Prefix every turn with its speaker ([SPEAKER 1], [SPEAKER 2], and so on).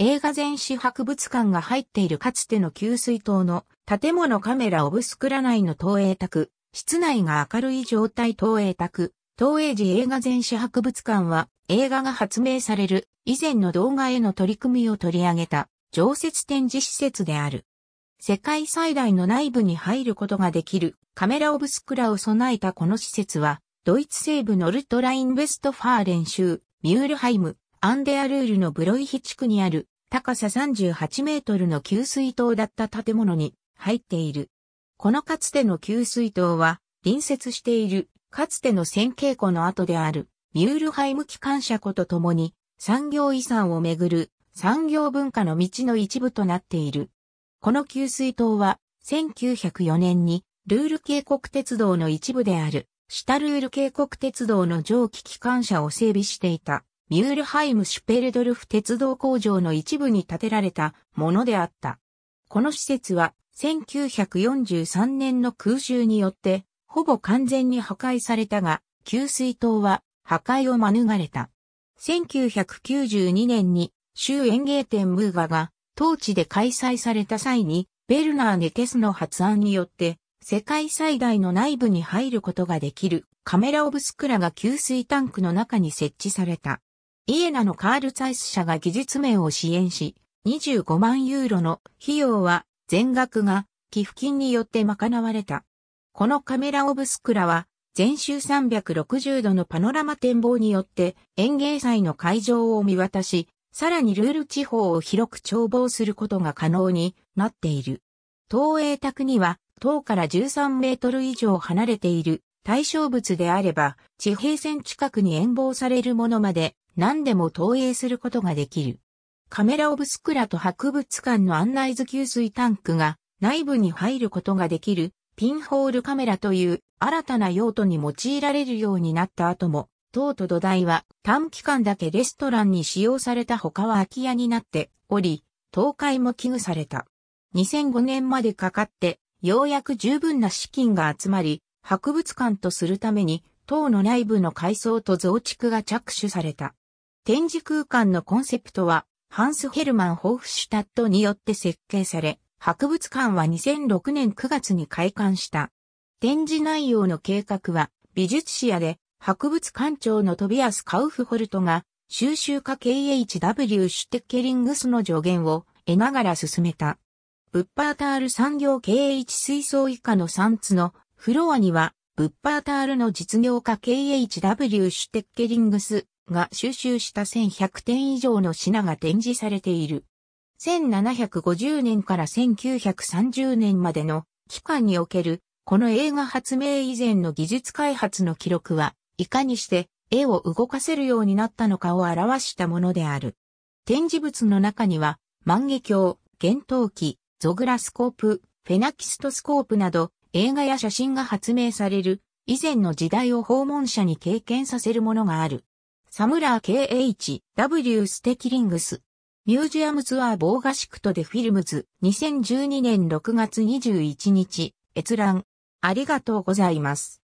[SPEAKER 1] 映画全史博物館が入っているかつての給水塔の建物カメラオブスクラ内の東映宅、室内が明るい状態東映宅、東映時映画全史博物館は映画が発明される以前の動画への取り組みを取り上げた常設展示施設である。世界最大の内部に入ることができるカメラオブスクラを備えたこの施設は、ドイツ西部ノルトライン・ベストファーレン州ミュールハイムアンデアルールのブロイヒ地区にある高さ38メートルの給水塔だった建物に入っている。このかつての給水塔は隣接しているかつての線形湖の跡であるミュールハイム機関車庫とともに産業遺産をめぐる産業文化の道の一部となっている。この給水塔は1904年にルール渓谷鉄道の一部であるシタルール渓谷鉄道の蒸気機関車を整備していた。ミュールハイム・シュペルドルフ鉄道工場の一部に建てられたものであった。この施設は1943年の空襲によってほぼ完全に破壊されたが、給水塔は破壊を免れた。1992年に州園芸店ムーガが当地で開催された際にベルナー・ネケスの発案によって世界最大の内部に入ることができるカメラオブスクラが給水タンクの中に設置された。イエナのカール・ツァイス社が技術面を支援し、25万ユーロの費用は全額が寄付金によって賄われた。このカメラオブスクラは全周360度のパノラマ展望によって園芸祭の会場を見渡し、さらにルール地方を広く眺望することが可能になっている。東映宅には、塔から13メートル以上離れている対象物であれば、地平線近くに遠望されるものまで何でも投影することができる。カメラオブスクラと博物館の案内図給水タンクが内部に入ることができるピンホールカメラという新たな用途に用いられるようになった後も、塔と土台は短期間だけレストランに使用された他は空き家になっており、倒壊も危惧された。2005年までかかって、ようやく十分な資金が集まり、博物館とするために、塔の内部の改装と増築が着手された。展示空間のコンセプトは、ハンス・ヘルマン・ホーフシュタットによって設計され、博物館は2006年9月に開館した。展示内容の計画は、美術史やで、博物館長のトビアス・カウフホルトが、収集家 KHW シュテッケリングスの助言を得ながら進めた。ブッパータール産業 KH 水槽以下の3つのフロアには、ブッパータールの実業家 KHW シュテッケリングス、が収集した1100点以上の品が展示されている。1750年から1930年までの期間におけるこの映画発明以前の技術開発の記録はいかにして絵を動かせるようになったのかを表したものである。展示物の中には万華鏡、幻灯期、ゾグラスコープ、フェナキストスコープなど映画や写真が発明される以前の時代を訪問者に経験させるものがある。サムラー KHW ステキリングス。ミュージアムツアーボーガシクトでフィルムズ。2012年6月21日。閲覧。ありがとうございます。